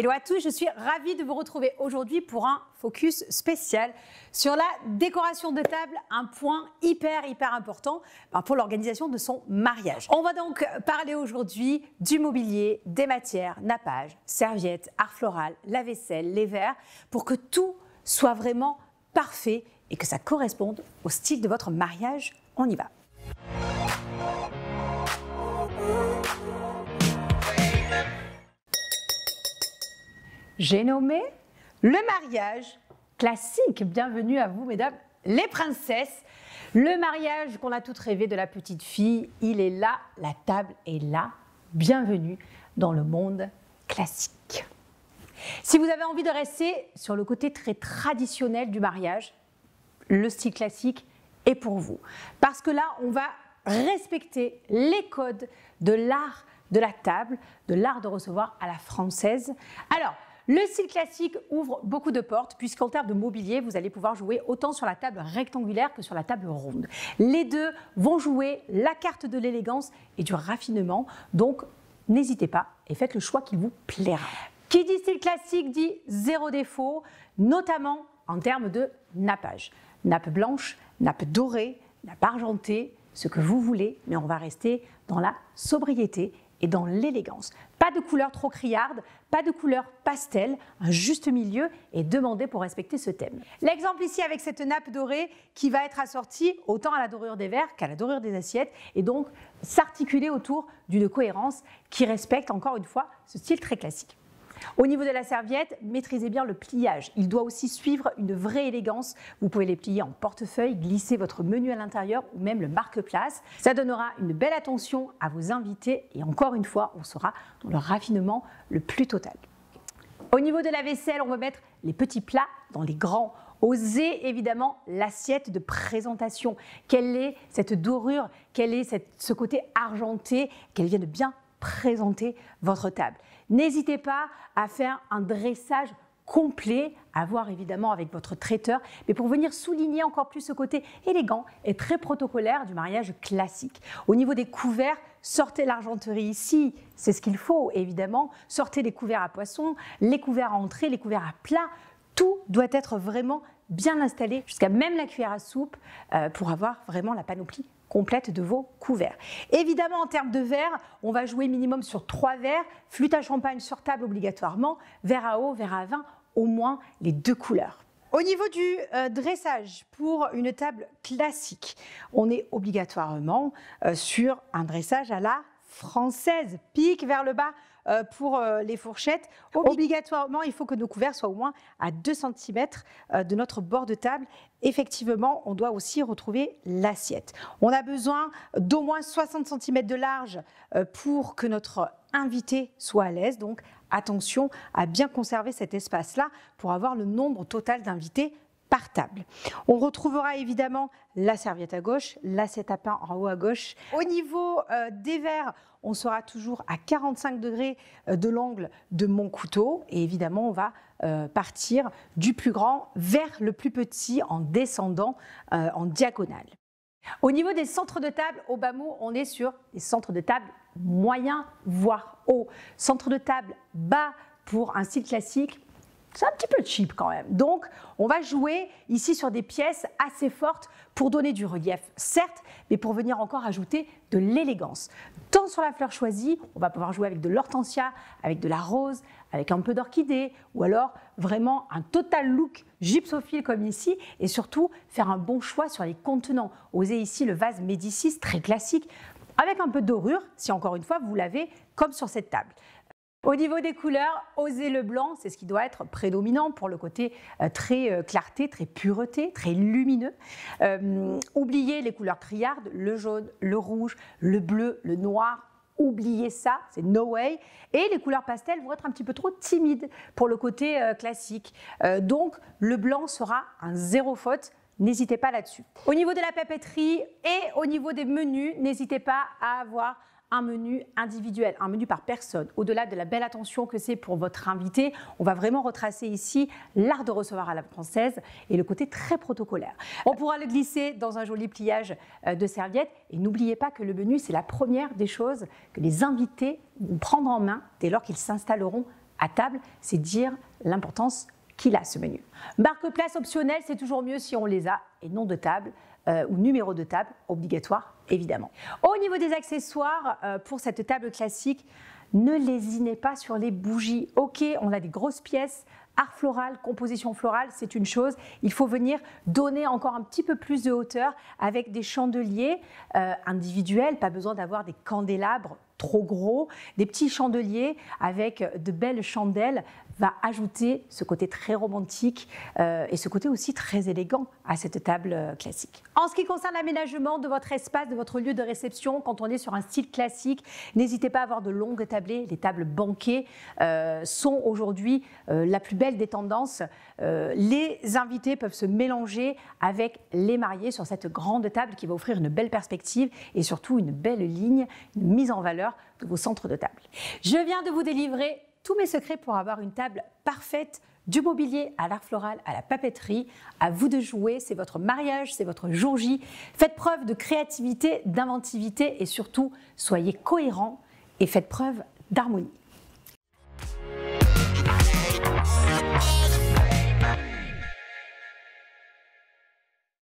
Hello à tous, je suis ravie de vous retrouver aujourd'hui pour un focus spécial sur la décoration de table, un point hyper hyper important ben, pour l'organisation de son mariage. On va donc parler aujourd'hui du mobilier, des matières, nappage, serviettes, art floral, la vaisselle, les verres, pour que tout soit vraiment parfait et que ça corresponde au style de votre mariage. On y va. J'ai nommé le mariage classique. Bienvenue à vous, mesdames les princesses. Le mariage qu'on a toutes rêvé de la petite fille, il est là, la table est là. Bienvenue dans le monde classique. Si vous avez envie de rester sur le côté très traditionnel du mariage, le style classique est pour vous. Parce que là, on va respecter les codes de l'art de la table, de l'art de recevoir à la française. Alors, le style classique ouvre beaucoup de portes, puisqu'en termes de mobilier, vous allez pouvoir jouer autant sur la table rectangulaire que sur la table ronde. Les deux vont jouer la carte de l'élégance et du raffinement, donc n'hésitez pas et faites le choix qui vous plaira. Qui dit style classique dit zéro défaut, notamment en termes de nappage. Nappe blanche, nappe dorée, nappe argentée, ce que vous voulez, mais on va rester dans la sobriété et dans l'élégance. Pas de couleur trop criarde, pas de couleur pastel, un juste milieu est demandé pour respecter ce thème. L'exemple ici avec cette nappe dorée qui va être assortie autant à la dorure des verres qu'à la dorure des assiettes et donc s'articuler autour d'une cohérence qui respecte encore une fois ce style très classique. Au niveau de la serviette, maîtrisez bien le pliage. Il doit aussi suivre une vraie élégance. Vous pouvez les plier en portefeuille, glisser votre menu à l'intérieur ou même le marque-place. Ça donnera une belle attention à vos invités et encore une fois, on sera dans le raffinement le plus total. Au niveau de la vaisselle, on va mettre les petits plats dans les grands. Osez évidemment l'assiette de présentation. Quelle est cette dorure Quel est ce côté argenté Qu'elle de bien présenter votre table. N'hésitez pas à faire un dressage complet à voir évidemment avec votre traiteur, mais pour venir souligner encore plus ce côté élégant et très protocolaire du mariage classique. Au niveau des couverts, sortez l'argenterie ici, c'est ce qu'il faut évidemment, sortez les couverts à poisson, les couverts à entrée, les couverts à plat, tout doit être vraiment bien installé jusqu'à même la cuillère à soupe euh, pour avoir vraiment la panoplie complète de vos couverts. Évidemment, en termes de verre, on va jouer minimum sur trois verres, flûte à champagne sur table obligatoirement, verre à eau, verre à vin, au moins les deux couleurs. Au niveau du euh, dressage, pour une table classique, on est obligatoirement euh, sur un dressage à la française. Pique vers le bas euh, pour euh, les fourchettes. Oh. Obligatoirement, il faut que nos couverts soient au moins à 2 cm euh, de notre bord de table. Effectivement, on doit aussi retrouver l'assiette. On a besoin d'au moins 60 cm de large pour que notre invité soit à l'aise. Donc attention à bien conserver cet espace-là pour avoir le nombre total d'invités par table. On retrouvera évidemment la serviette à gauche, l'assiette à pain en haut à gauche. Au niveau euh, des verres, on sera toujours à 45 degrés euh, de l'angle de mon couteau et évidemment on va euh, partir du plus grand vers le plus petit en descendant en diagonale. Au niveau des centres de table, au bas mot, on est sur les centres de table moyens, voire hauts. Centre de table bas pour un style classique, c'est un petit peu cheap quand même. Donc, on va jouer ici sur des pièces assez fortes pour donner du relief, certes, mais pour venir encore ajouter de l'élégance. Tant sur la fleur choisie, on va pouvoir jouer avec de l'hortensia, avec de la rose, avec un peu d'orchidée, ou alors vraiment un total look gypsophile comme ici, et surtout faire un bon choix sur les contenants. Osez ici le vase Médicis, très classique, avec un peu dorure, si encore une fois vous l'avez, comme sur cette table. Au niveau des couleurs, osez le blanc, c'est ce qui doit être prédominant pour le côté euh, très euh, clarté, très pureté, très lumineux. Euh, oubliez les couleurs criardes, le jaune, le rouge, le bleu, le noir, oubliez ça, c'est no way. Et les couleurs pastel vont être un petit peu trop timides pour le côté classique. donc le blanc sera un zéro faute. N'hésitez pas là-dessus. Au niveau de la papeterie et au niveau des menus, n'hésitez pas à avoir un menu individuel, un menu par personne. Au-delà de la belle attention que c'est pour votre invité, on va vraiment retracer ici l'art de recevoir à la française et le côté très protocolaire. On pourra le glisser dans un joli pliage euh, de serviettes et n'oubliez pas que le menu, c'est la première des choses que les invités vont prendre en main dès lors qu'ils s'installeront à table, c'est dire l'importance qu'il a ce menu. Marque-place optionnelle, c'est toujours mieux si on les a et non de table. Euh, ou numéro de table obligatoire, évidemment. Au niveau des accessoires, euh, pour cette table classique, ne lésinez pas sur les bougies. Ok, on a des grosses pièces, art floral, composition florale, c'est une chose. Il faut venir donner encore un petit peu plus de hauteur avec des chandeliers euh, individuels, pas besoin d'avoir des candélabres trop gros. Des petits chandeliers avec de belles chandelles va ajouter ce côté très romantique euh, et ce côté aussi très élégant à cette table euh, classique. En ce qui concerne l'aménagement de votre espace, de votre lieu de réception, quand on est sur un style classique, n'hésitez pas à avoir de longues tablées. Les tables banquées euh, sont aujourd'hui la plus belle des tendances. les invités peuvent se mélanger avec les mariés sur cette grande table qui va offrir une belle perspective et surtout une belle ligne, une mise en valeur de vos centres de table. Je viens de vous délivrer tous mes secrets pour avoir une table parfaite du mobilier à l'art floral, à la papeterie. À vous de jouer, c'est votre mariage, c'est votre jour J. Faites preuve de créativité, d'inventivité et surtout, soyez cohérents et faites preuve d'harmonie.